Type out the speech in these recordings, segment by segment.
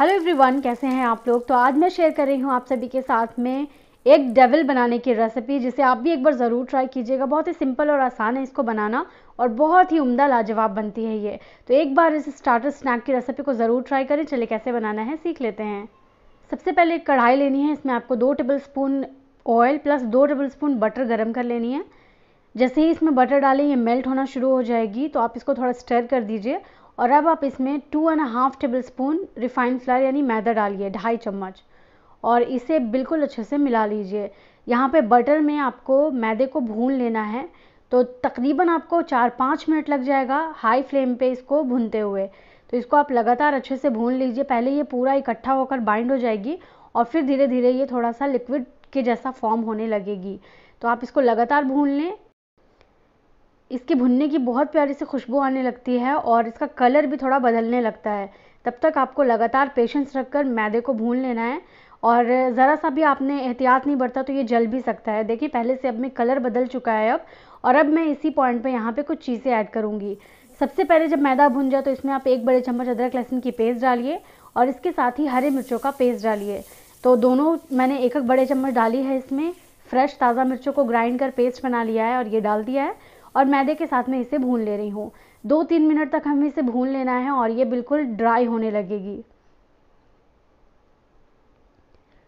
hello everyone कैसे हैं आप लोग तो आज मैं शेयर कर रही हूँ आप सभी के साथ में एक डेविल बनाने की रेसिपी जिसे आप भी एक बार ज़रूर ट्राई कीजिएगा बहुत ही सिंपल और आसान है इसको बनाना और बहुत ही उम्दा लाजवाब बनती है ये तो एक बार इस स्टार्टर स्नैक की रेसिपी को ज़रूर ट्राई करें चले कैसे बनाना है सीख लेते हैं सबसे पहले एक कढ़ाई लेनी है इसमें आपको दो टेबल स्पून ऑयल प्लस दो टेबल स्पून बटर गर्म कर लेनी है जैसे ही इसमें बटर डालें ये मेल्ट होना शुरू हो जाएगी तो आप इसको थोड़ा स्टर कर दीजिए और अब आप इसमें two and half tablespoon refined flour यानी मैदा डालिए ढाई चम्मच और इसे बिल्कुल अच्छे से मिला लीजिए यहाँ पे बटर में आपको मैदे को भून लेना है तो तकरीबन आपको चार पाँच मिनट लग जाएगा हाई फ्लेम पे इसको भूनते हुए तो इसको आप लगातार अच्छे से भून लीजिए पहले ये पूरा इकट्ठा होकर बाइंड हो जाएगी और फिर धीरे धीरे ये थोड़ा सा लिक्विड के जैसा फॉर्म होने लगेगी तो आप इसको लगातार भून लें इसके भुनने की बहुत प्यारी से खुशबू आने लगती है और इसका कलर भी थोड़ा बदलने लगता है तब तक आपको लगातार पेशेंस रखकर मैदे को भून लेना है और ज़रा सा भी आपने एहतियात नहीं बरता तो ये जल भी सकता है देखिए पहले से अब मैं कलर बदल चुका है अब और अब मैं इसी पॉइंट पे यहाँ पे कुछ चीज़ें ऐड करूँगी सबसे पहले जब मैदा भुन जाए तो इसमें आप एक बड़े चम्मच अदरक लहसुन की पेस्ट डालिए और इसके साथ ही हरे मिर्चों का पेस्ट डालिए तो दोनों मैंने एक एक बड़े चम्मच डाली है इसमें फ्रेश ताज़ा मिर्चों को ग्राइंड कर पेस्ट बना लिया है और ये डाल दिया है और मैदे के साथ में इसे भून ले रही हूँ दो तीन मिनट तक हमें इसे भून लेना है और ये बिल्कुल ड्राई होने लगेगी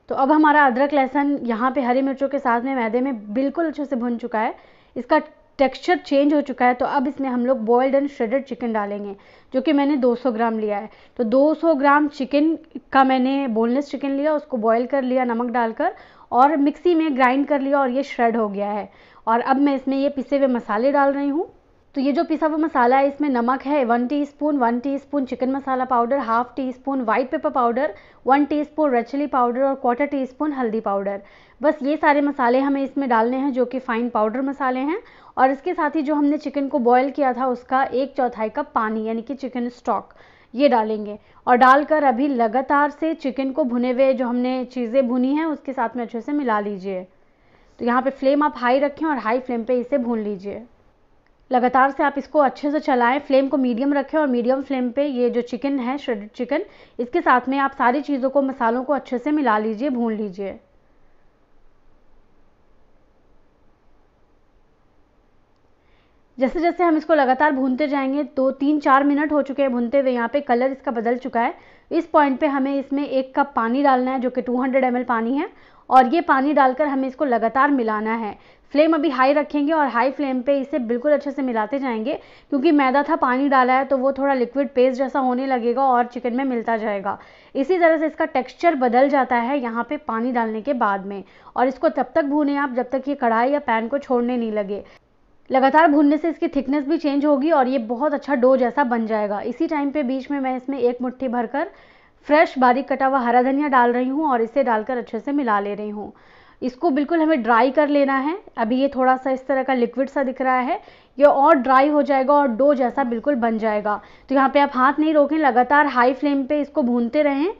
तो अब हमारा अदरक लहसुन यहाँ पे हरी मिर्चों के साथ में मैदे में बिल्कुल अच्छे से भुन चुका है इसका टेक्सचर चेंज हो चुका है तो अब इसमें हम लोग बॉयल्ड एंड श्रेडेड चिकन डालेंगे जो कि मैंने 200 ग्राम लिया है तो 200 ग्राम चिकन का मैंने बोनलेस चिकन लिया उसको बॉयल कर लिया नमक डालकर और मिक्सी में ग्राइंड कर लिया और ये श्रेड हो गया है और अब मैं इसमें ये पिसे हुए मसाले डाल रही हूँ तो ये जो पिसा हुआ मसाला है इसमें नमक है one teaspoon one teaspoon chicken masala powder half teaspoon white pepper powder one teaspoon red chilli powder और क्वार्टर टी स्पून हल्दी पाउडर बस ये सारे मसाले हमें इसमें डालने हैं जो कि फ़ाइन पाउडर मसाले हैं और इसके साथ ही जो हमने चिकन को बॉयल किया था उसका एक चौथाई कप पानी यानी कि चिकन स्टॉक ये डालेंगे और डालकर अभी लगातार से चिकन को भुने हुए जो हमने चीज़ें भुनी हैं उसके साथ में अच्छे से मिला लीजिए तो यहाँ पे फ्लेम आप हाई रखें और हाई फ्लेम पे इसे भून लीजिए लगातार से आप इसको अच्छे से चलाएं फ्लेम को मीडियम रखें और मीडियम फ्लेम पे ये जो चिकन है श्रेडेड चिकन इसके साथ में आप सारी चीज़ों को मसालों को अच्छे से मिला लीजिए भून लीजिए जैसे जैसे हम इसको लगातार भूनते जाएंगे तो तीन चार मिनट हो चुके हैं भूनते हुए यहाँ पे कलर इसका बदल चुका है इस पॉइंट पे हमें इसमें एक कप पानी डालना है जो कि 200 हंड्रेड पानी है और ये पानी डालकर हमें इसको लगातार मिलाना है फ्लेम अभी हाई रखेंगे और हाई फ्लेम पे इसे बिल्कुल अच्छे से मिलाते जाएंगे क्योंकि मैदा था पानी डाला है तो वो थोड़ा लिक्विड पेस्ट जैसा होने लगेगा और चिकन में मिलता जाएगा इसी तरह से इसका टेक्सचर बदल जाता है यहाँ पे पानी डालने के बाद में और इसको तब तक भूने आप जब तक ये कढ़ाई या पैन को छोड़ने नहीं लगे लगातार भूनने से इसकी थिकनेस भी चेंज होगी और ये बहुत अच्छा डो जैसा बन जाएगा इसी टाइम पे बीच में मैं इसमें एक मुट्ठी भरकर फ्रेश बारीक कटा हुआ हरा धनिया डाल रही हूँ और इसे डालकर अच्छे से मिला ले रही हूँ इसको बिल्कुल हमें ड्राई कर लेना है अभी ये थोड़ा सा इस तरह का लिक्विड सा दिख रहा है ये और ड्राई हो जाएगा और डो जैसा बिल्कुल बन जाएगा तो यहाँ पे आप हाथ नहीं रोकें लगातार हाई फ्लेम पे इसको भूनते रहें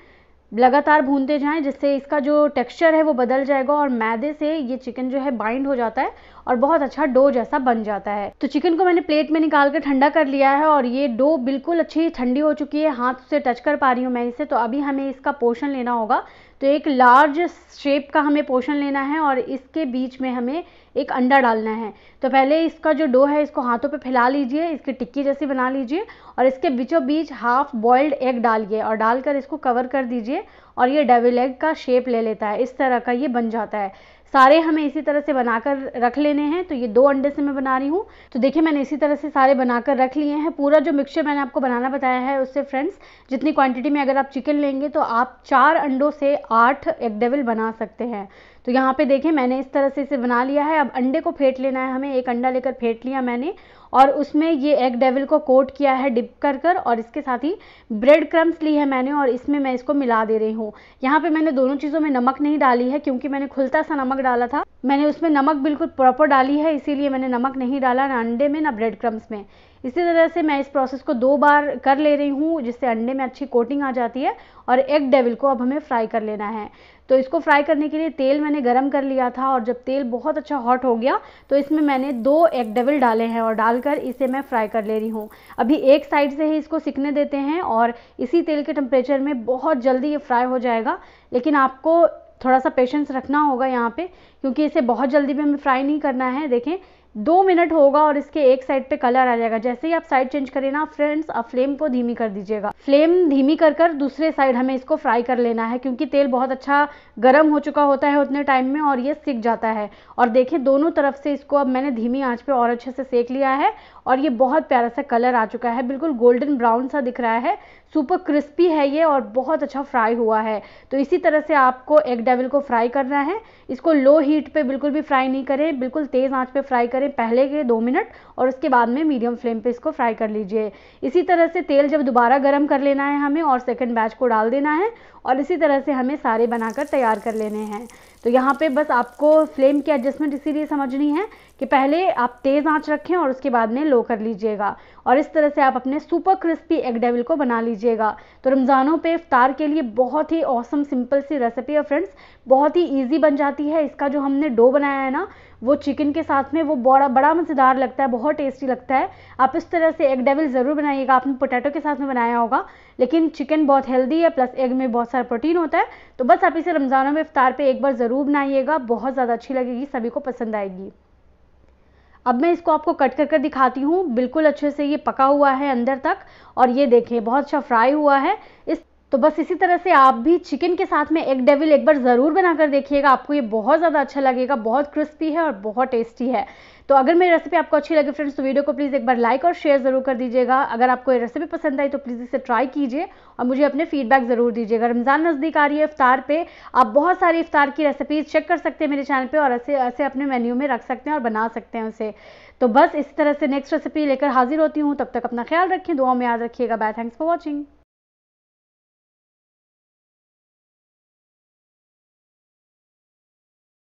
लगातार भूनते जाएं जिससे इसका जो टेक्सचर है वो बदल जाएगा और मैदे से ये चिकन जो है बाइंड हो जाता है और बहुत अच्छा डो जैसा बन जाता है तो चिकन को मैंने प्लेट में निकाल कर ठंडा कर लिया है और ये डो बिल्कुल अच्छी ठंडी हो चुकी है हाथ से टच कर पा रही हूँ मैं इसे तो अभी हमें इसका पोर्शन लेना होगा तो एक लार्ज शेप का हमें पोर्शन लेना है और इसके बीच में हमें एक अंडा डालना है तो पहले इसका जो डो है इसको हाथों पे फैला लीजिए इसकी टिक्की जैसी बना लीजिए और इसके बीचों बीच हाफ बॉइल्ड एग डालिए और डालकर इसको कवर कर दीजिए और ये डेविल एग का शेप ले लेता है इस तरह का ये बन जाता है सारे हमें इसी तरह से बनाकर रख लेने हैं तो ये दो अंडे से मैं बना रही हूँ तो देखिए मैंने इसी तरह से सारे बनाकर रख लिए हैं पूरा जो मिक्सचर मैंने आपको बनाना बताया है उससे फ्रेंड्स जितनी क्वांटिटी में अगर आप चिकन लेंगे तो आप चार अंडों से आठ एग डेविल बना सकते हैं तो यहाँ पे देखें मैंने इस तरह से इसे बना लिया है अब अंडे को फेंट लेना है हमें एक अंडा लेकर फेंट लिया मैंने और उसमें ये एग डेविल को कोट किया है डिप कर कर और इसके साथ ही ब्रेड क्रम्स ली है मैंने और इसमें मैं इसको मिला दे रही हूँ यहाँ पे मैंने दोनों चीज़ों में नमक नहीं डाली है क्योंकि मैंने खुलता सा नमक डाला था मैंने उसमें नमक बिल्कुल प्रॉपर डाली है इसीलिए मैंने नमक नहीं डाला ना अंडे में ना ब्रेड क्रम्स में इसी तरह से मैं इस प्रोसेस को दो बार कर ले रही हूँ जिससे अंडे में अच्छी कोटिंग आ जाती है और एग डेविल को अब हमें फ्राई कर लेना है तो इसको फ्राई करने के लिए तेल मैंने गरम कर लिया था और जब तेल बहुत अच्छा हॉट हो गया तो इसमें मैंने दो एग डबल डाले हैं और डालकर इसे मैं फ्राई कर ले रही हूँ अभी एक साइड से ही इसको सिकने देते हैं और इसी तेल के टेम्परेचर में बहुत जल्दी ये फ्राई हो जाएगा लेकिन आपको थोड़ा सा पेशेंस रखना होगा यहाँ पर क्योंकि इसे बहुत जल्दी भी हमें फ्राई नहीं करना है देखें दो मिनट होगा और इसके एक साइड पे कलर आ जाएगा जैसे ही आप साइड चेंज करें ना फ्रेंड्स आप फ्लेम को धीमी कर दीजिएगा फ्लेम धीमी कर कर दूसरे साइड हमें इसको फ्राई कर लेना है क्योंकि तेल बहुत अच्छा गर्म हो चुका होता है उतने टाइम में और ये सिक जाता है और देखिए दोनों तरफ से इसको अब मैंने धीमी आँच पर और अच्छे से सेक लिया है और ये बहुत प्यारा सा कलर आ चुका है बिल्कुल गोल्डन ब्राउन सा दिख रहा है सुपर क्रिस्पी है ये और बहुत अच्छा फ्राई हुआ है तो इसी तरह से आपको एग डेविल को फ्राई करना है इसको लो हीट पे बिल्कुल भी फ्राई नहीं करें बिल्कुल तेज़ आंच पे फ्राई करें पहले के दो मिनट और उसके बाद में मीडियम फ्लेम पे इसको फ्राई कर लीजिए इसी तरह से तेल जब दोबारा गर्म कर लेना है हमें और सेकंड बैच को डाल देना है और इसी तरह से हमें सारे बनाकर तैयार कर लेने हैं तो यहाँ पे बस आपको फ्लेम की एडजस्टमेंट इसीलिए समझनी है कि पहले आप तेज़ आंच रखें और उसके बाद में लो कर लीजिएगा और इस तरह से आप अपने सुपर क्रिस्पी एग डेविल को बना लीजिएगा तो रमज़ानों पे इफ्तार के लिए बहुत ही औसम सिंपल सी रेसिपी है फ्रेंड्स बहुत ही ईजी बन जाती है इसका जो हमने डो बनाया है ना वो चिकन के साथ में वो बड़ा बड़ा मज़ेदार लगता है बहुत टेस्टी लगता है आप इस तरह से एग डेविल ज़रूर बनाइएगा आपने पोटैटो के साथ में बनाया होगा लेकिन चिकन बहुत हेल्दी है प्लस एग में बहुत सारा प्रोटीन होता है तो बस आप इसे रमज़ानों में इफ्तार पर एक बार ज़रूर बनाइएगा बहुत ज़्यादा अच्छी लगेगी सभी को पसंद आएगी अब मैं इसको आपको कट कर कर दिखाती हूँ बिल्कुल अच्छे से ये पका हुआ है अंदर तक और ये देखिए बहुत अच्छा फ्राई हुआ है इस तो बस इसी तरह से आप भी चिकन के साथ में एग डेविल एक बार ज़रूर बनाकर देखिएगा आपको ये बहुत ज़्यादा अच्छा लगेगा बहुत क्रिस्पी है और बहुत टेस्टी है तो अगर मेरी रेसिपी आपको अच्छी लगी फ्रेंड्स तो वीडियो को प्लीज़ एक बार लाइक और शेयर ज़रूर कर दीजिएगा अगर आपको ये रेसिपी पसंद आई तो प्लीज़ इसे ट्राई कीजिए और मुझे अपने फीडबैक ज़रूर दीजिएगा रमज़ान नज़दीक आ रही है इफ्तार पे आप बहुत सारी इफ्तार की रेसिपीज़ चेक कर सकते हैं मेरे चैनल पर और ऐसे ऐसे अपने मेन्यू में रख सकते हैं और बना सकते हैं उसे तो बस इस तरह से नेक्स्ट रेसिपी लेकर हाजिर होती हूँ तब तक अपना ख्याल रखें दुआ में याद रखिएगा बाय थैंक्स फॉर वॉचिंग